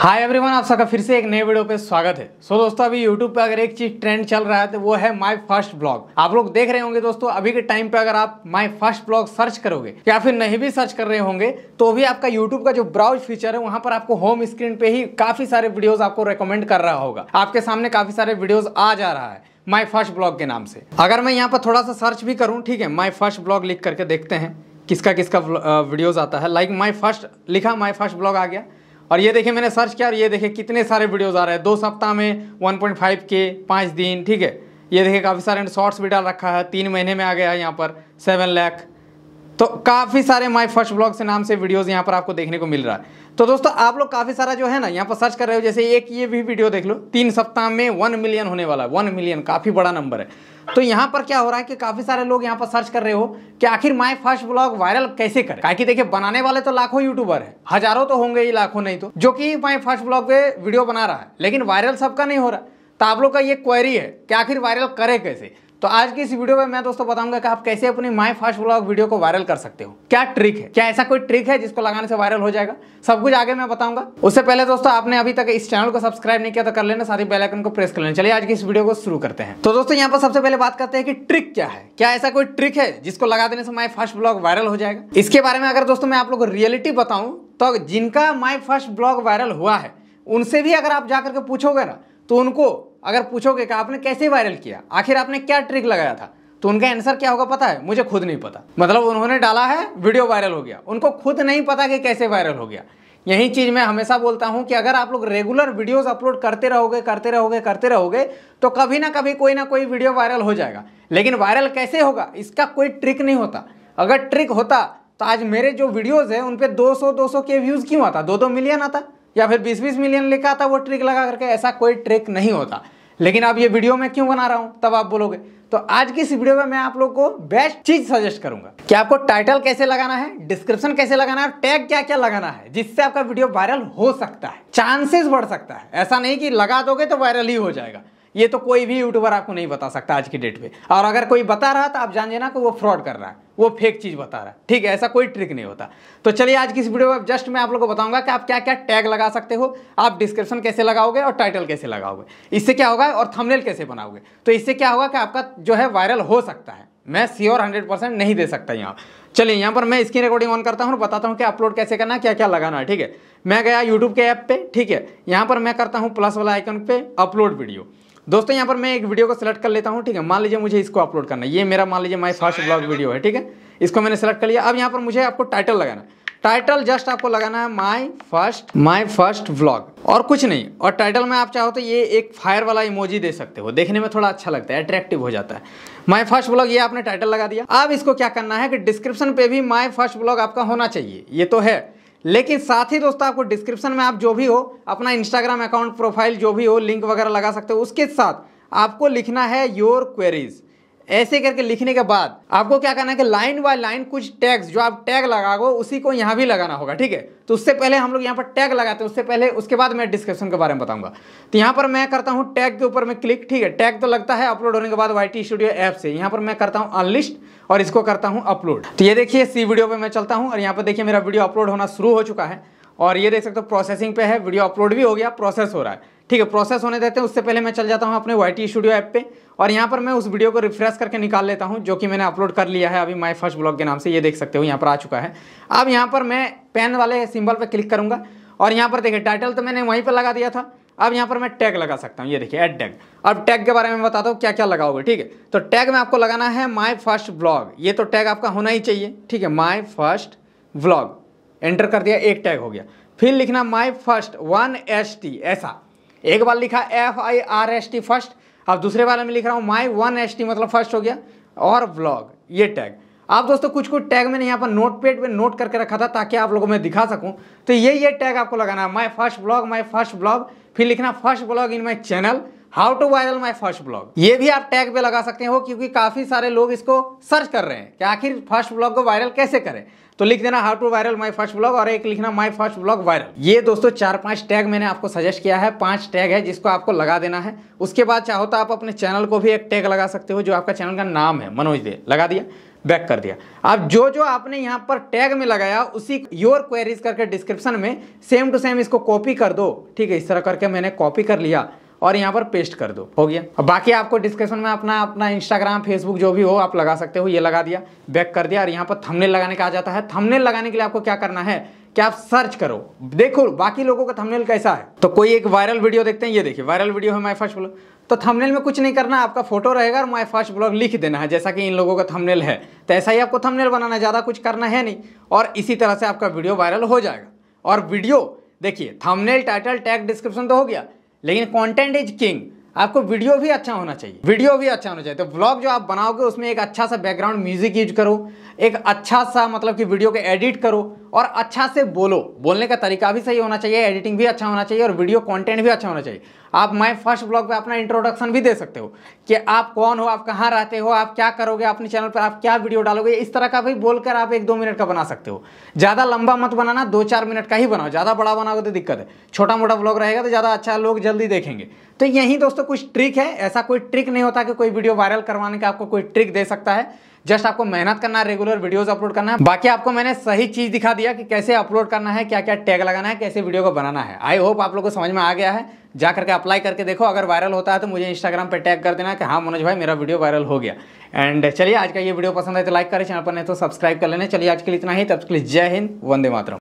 hi everyone आप सबका फिर से एक नए वीडियो पे स्वागत है सो so, दोस्तों अभी यूट्यूब पे अगर एक चीज ट्रेंड चल रहा है तो वो है माय फर्स्ट ब्लॉग आप लोग देख रहे होंगे दोस्तों अभी के टाइम पे अगर आप माय फर्स्ट ब्लॉग सर्च करोगे या फिर नहीं भी सर्च कर रहे होंगे तो भी आपका यूट्यूब का जो ब्राउज फीचर है वहां पर आपको होम स्क्रीन पे ही काफी सारे वीडियोज आपको रिकमेंड कर रहा होगा आपके सामने काफी सारे वीडियोज आ जा रहा है माई फर्स्ट ब्लॉग के नाम से अगर मैं यहाँ पर थोड़ा सा सर्च भी करूँ ठीक है माई फर्स्ट ब्लॉग लिख करके देखते हैं किसका किसका वीडियोज आता है लाइक माई फर्स्ट लिखा माई फर्स्ट ब्लॉग आ गया और ये देखिए मैंने सर्च किया और ये देखिए कितने सारे वीडियोज़ आ रहे हैं दो सप्ताह में वन पॉइंट फाइव के पाँच दिन ठीक है ये देखिए काफ़ी सारे शॉर्ट्स भी डाल रखा है तीन महीने में आ गया है यहाँ पर सेवन लैख तो काफ़ी सारे माय फर्स्ट ब्लॉग से नाम से वीडियोज यहाँ पर आपको देखने को मिल रहा है तो दोस्तों आप लोग काफ़ी सारा जो है ना यहाँ पर सर्च कर रहे हो जैसे एक ये भी वीडियो देख लो तीन सप्ताह में वन मिलियन होने वाला है वन मिलियन काफ़ी बड़ा नंबर है तो यहाँ पर क्या हो रहा है कि काफ़ी सारे लोग यहाँ पर सर्च कर रहे हो कि आखिर माय फर्स्ट ब्लॉग वायरल कैसे करें क्या देखिए बनाने वाले तो लाखों यूट्यूबर हैं हजारों तो होंगे ही लाखों नहीं तो जो कि माय फर्स्ट ब्लॉग पे वीडियो बना रहा है लेकिन वायरल सबका नहीं हो रहा तो आप लोग का ये क्वेरी है कि आखिर वायरल करे कैसे तो आज की इस वीडियो में मैं दोस्तों बताऊंगा कि आप कैसे अपनी माय फर्स्ट ब्लॉग वीडियो को वायरल कर सकते हो क्या ट्रिक है क्या ऐसा कोई ट्रिक है जिसको लगाने से वायरल हो जाएगा सब कुछ आगे मैं बताऊंगा उससे पहले दोस्तों आपने अभी तक इस चैनल को सब्सक्राइब नहीं किया तो कर लेना साथ ही बेलाइकन को प्रेस कर लेना चलिए आज की इस वीडियो को शुरू करते हैं तो दोस्तों यहाँ पर सबसे पहले बात करते हैं कि ट्रिक क्या है क्या ऐसा कोई ट्रिक है जिसको लगा देने से माई फर्स्ट ब्लॉग वायरल हो जाएगा इसके बारे में अगर दोस्तों मैं आप लोग रियलिटी बताऊँ तो जिनका माई फर्स्ट ब्लॉग वायरल हुआ है उनसे भी अगर आप जाकर के पूछोगे ना तो उनको अगर पूछोगे कि आपने कैसे वायरल किया आखिर आपने क्या ट्रिक लगाया था तो उनका आंसर क्या होगा पता है मुझे खुद नहीं पता मतलब उन्होंने डाला है वीडियो वायरल हो गया उनको खुद नहीं पता कि कैसे वायरल हो गया यही चीज़ मैं हमेशा बोलता हूँ कि अगर आप लोग रेगुलर वीडियोस अपलोड करते रहोगे करते रहोगे करते रहोगे तो कभी ना कभी कोई ना कोई वीडियो वायरल हो जाएगा लेकिन वायरल कैसे होगा इसका कोई ट्रिक नहीं होता अगर ट्रिक होता तो आज मेरे जो वीडियोज़ हैं उन पर दो सौ के व्यूज़ क्यों आता दो दो मिलियन आता या फिर बीस बीस मिलियन लेकर आता वो ट्रिक लगा करके ऐसा कोई ट्रिक नहीं होता लेकिन आप ये वीडियो मैं क्यों बना रहा हूं तब आप बोलोगे तो आज की इस वीडियो में मैं आप लोग को बेस्ट चीज सजेस्ट करूंगा कि आपको टाइटल कैसे लगाना है डिस्क्रिप्शन कैसे लगाना है और टैग क्या क्या लगाना है जिससे आपका वीडियो वायरल हो सकता है चांसेस बढ़ सकता है ऐसा नहीं कि लगा दोगे तो वायरल ही हो जाएगा ये तो कोई भी यूट्यूबर आपको नहीं बता सकता आज की डेट में और अगर कोई बता रहा तो आप जान लेना कि वो फ्रॉड कर रहा है वो फेक चीज़ बता रहा है ठीक है ऐसा कोई ट्रिक नहीं होता तो चलिए आज की इस वीडियो में जस्ट मैं आप लोगों को बताऊंगा कि आप क्या क्या टैग लगा सकते हो आप डिस्क्रिप्शन कैसे लगाओगे और टाइटल कैसे लगाओगे इससे क्या होगा और थमनेल कैसे बनाओगे तो इससे क्या होगा कि आपका जो है वायरल हो सकता है मैं सियोर हंड्रेड परसेंट नहीं दे सकता यहाँ चलिए यहाँ पर मैं स्क्रीन रिकॉर्डिंग ऑन करता हूँ बताता हूँ कि अपलोड कैसे करना है क्या क्या लगाना है ठीक है मैं गया यूट्यूब के ऐप पर ठीक है यहाँ पर मैं करता हूँ प्लस वाला आइकन पे अपलोड वीडियो दोस्तों यहाँ पर मैं एक वीडियो को सेलेक्ट कर लेता हूँ ठीक है मान लीजिए मुझे इसको अपलोड करना ये मेरा मान लीजिए माई फर्स्ट ब्लॉग वीडियो है ठीक है इसको मैंने सेलेक्ट कर लिया अब यहाँ पर मुझे आपको टाइटल लगाना टाइटल जस्ट आपको लगाना है my first my first vlog और कुछ नहीं और टाइटल में आप चाहो तो ये एक फायर वाला इमोजी दे सकते हो देखने में थोड़ा अच्छा लगता है अट्रैक्टिव हो जाता है माय फर्स्ट ब्लॉग ये आपने टाइटल लगा दिया अब इसको क्या करना है कि डिस्क्रिप्शन पे भी माय फर्स्ट ब्लॉग आपका होना चाहिए ये तो है लेकिन साथ ही दोस्तों आपको डिस्क्रिप्शन में आप जो भी हो अपना इंस्टाग्राम अकाउंट प्रोफाइल जो भी हो लिंक वगैरह लगा सकते हो उसके साथ आपको लिखना है योर क्वेरीज़ ऐसे करके लिखने के बाद आपको क्या करना है कि लाइन बाय लाइन कुछ टैग्स जो आप टैग लगाओ उसी को यहाँ भी लगाना होगा ठीक है तो उससे पहले हम लोग यहाँ पर टैग लगाते हैं उससे पहले उसके बाद मैं डिस्क्रिप्शन के बारे में बताऊंगा तो यहाँ पर मैं करता हूँ टैग के ऊपर मैं क्लिक ठीक है टैग तो लगता है अपलोड होने के बाद वाई स्टूडियो ऐप से यहाँ पर मैं करता हूँ अनलिस्ट और इसको करता हूँ अपलोड तो ये देखिए सी वीडियो पर मैं चलता हूँ और यहाँ पर देखिए मेरा वीडियो अपलोड होना शुरू हो चुका है और ये देख सकते हो प्रोसेसिंग पे है वीडियो अपलोड भी हो गया प्रोसेस हो रहा है ठीक है प्रोसेस होने देते हैं उससे पहले मैं चल जाता हूँ अपने वाई स्टूडियो ऐप पे और यहाँ पर मैं उस वीडियो को रिफ्रेश करके निकाल लेता हूँ जो कि मैंने अपलोड कर लिया है अभी माई फर्स्ट ब्लॉग के नाम से ये देख सकते हो यहाँ पर आ चुका है अब यहाँ पर मैं पेन वाले सिंबल पर क्लिक करूँगा और यहाँ पर देखिए टाइटल तो मैंने वहीं पर लगा दिया था अब यहाँ पर मैं टैग लगा सकता हूँ ये देखिए एड टैग अब टैग के बारे में बताता हूँ क्या क्या लगाओगे ठीक है तो टैग में आपको लगाना है माय फर्स्ट ब्लॉग ये तो टैग आपका होना ही चाहिए ठीक है माय फर्स्ट ब्लॉग एंटर कर दिया एक टैग हो गया फिर लिखना my first one S T ऐसा एक बार लिखा F I R S T first अब दूसरे वाले में लिख रहा हूँ माई वन एस टी मतलब फर्स्ट हो गया और ब्लॉग ये टैग आप दोस्तों कुछ कुछ टैग मैंने यहाँ पर नोट पेड पर नोट करके रखा था ताकि आप लोगों में दिखा सकूँ तो ये ये टैग आपको लगाना है my first blog my first blog फिर लिखना first blog in my channel how to viral my first blog ये भी आप टैग पे लगा सकते हो क्योंकि काफी सारे लोग इसको सर्च कर रहे हैं कि आखिर फर्स्ट ब्लॉग को वायरल कैसे करें तो लिख देना how to viral my first blog और एक लिखना माई फर्स्ट ब्लॉग वायरल ये दोस्तों चार पांच टैग मैंने आपको सजेस्ट किया है पांच टैग है जिसको आपको लगा देना है उसके बाद चाहो तो आप अपने चैनल को भी एक टैग लगा सकते हो जो आपका चैनल का नाम है मनोज दे लगा दिया बैक कर दिया अब जो जो आपने यहाँ पर टैग में लगाया उसी योर क्वेरीज करके डिस्क्रिप्शन में सेम टू सेम इसको कॉपी कर दो ठीक है इस तरह करके मैंने कॉपी कर लिया और यहाँ पर पेस्ट कर दो हो गया और बाकी आपको डिस्क्रिप्शन में अपना अपना इंस्टाग्राम फेसबुक जो भी हो आप लगा सकते हो ये लगा दिया बैक कर दिया और यहाँ पर थमनेल लगाने का आ जाता है थमनेल लगाने के लिए आपको क्या करना है कि आप सर्च करो देखो बाकी लोगों का थमनेल कैसा है तो कोई एक वायरल वीडियो देखते हैं ये देखिए वायरल वीडियो है माई फर्स्ट ब्लॉग तो थमनेल में कुछ नहीं करना आपका फोटो रहेगा और माई फर्स्ट ब्लॉग लिख देना है जैसा कि इन लोगों का थमनेल है तो ऐसा ही आपको थमनेल बनाना ज़्यादा कुछ करना है नहीं और इसी तरह से आपका वीडियो वायरल हो जाएगा और वीडियो देखिए थमनेल टाइटल टैग डिस्क्रिप्शन तो हो गया लेकिन कॉन्टेंट इज किंग आपको वीडियो भी अच्छा होना चाहिए वीडियो भी अच्छा होना चाहिए तो ब्लॉग जो आप बनाओगे उसमें एक अच्छा सा बैकग्राउंड म्यूजिक यूज करो एक अच्छा सा मतलब कि वीडियो को एडिट करो और अच्छा से बोलो बोलने का तरीका भी सही होना चाहिए एडिटिंग भी अच्छा होना चाहिए और वीडियो कंटेंट भी अच्छा होना चाहिए आप माय फर्स्ट ब्लॉग पे अपना इंट्रोडक्शन भी दे सकते हो कि आप कौन हो आप कहाँ रहते हो आप क्या करोगे अपने चैनल पर आप क्या वीडियो डालोगे इस तरह का भी बोलकर आप एक दो मिनट का बना सकते हो ज़्यादा लंबा मत बनाना दो चार मिनट का ही बनाओ ज़्यादा बड़ा बनाओगे तो दिक्कत है छोटा मोटा ब्लॉग रहेगा तो ज़्यादा अच्छा लोग जल्दी देखेंगे तो यही दोस्तों कुछ ट्रिक है ऐसा कोई ट्रिक नहीं होता कि कोई वीडियो वायरल करवाने का आपको कोई ट्रिक दे सकता है जस्ट आपको मेहनत करना है रेगुलर वीडियोस अपलोड करना है बाकी आपको मैंने सही चीज दिखा दिया कि कैसे अपलोड करना है क्या क्या टैग लगाना है कैसे वीडियो को बनाना है आई होप आप लोग को समझ में आ गया है जा करके अप्लाई करके देखो अगर वायरल होता है तो मुझे इंस्टाग्राम पे टैग कर देना कि हाँ मनोज भाई मेरा वीडियो वायरल हो गया एंड चलिए आज का ये वीडियो पसंद है तो लाइक करें चैनल पर नहीं तो सब्सक्राइब कर लेना चलिए आज के लिए इतना ही तब के लिए जय हिंद वंदे मातरम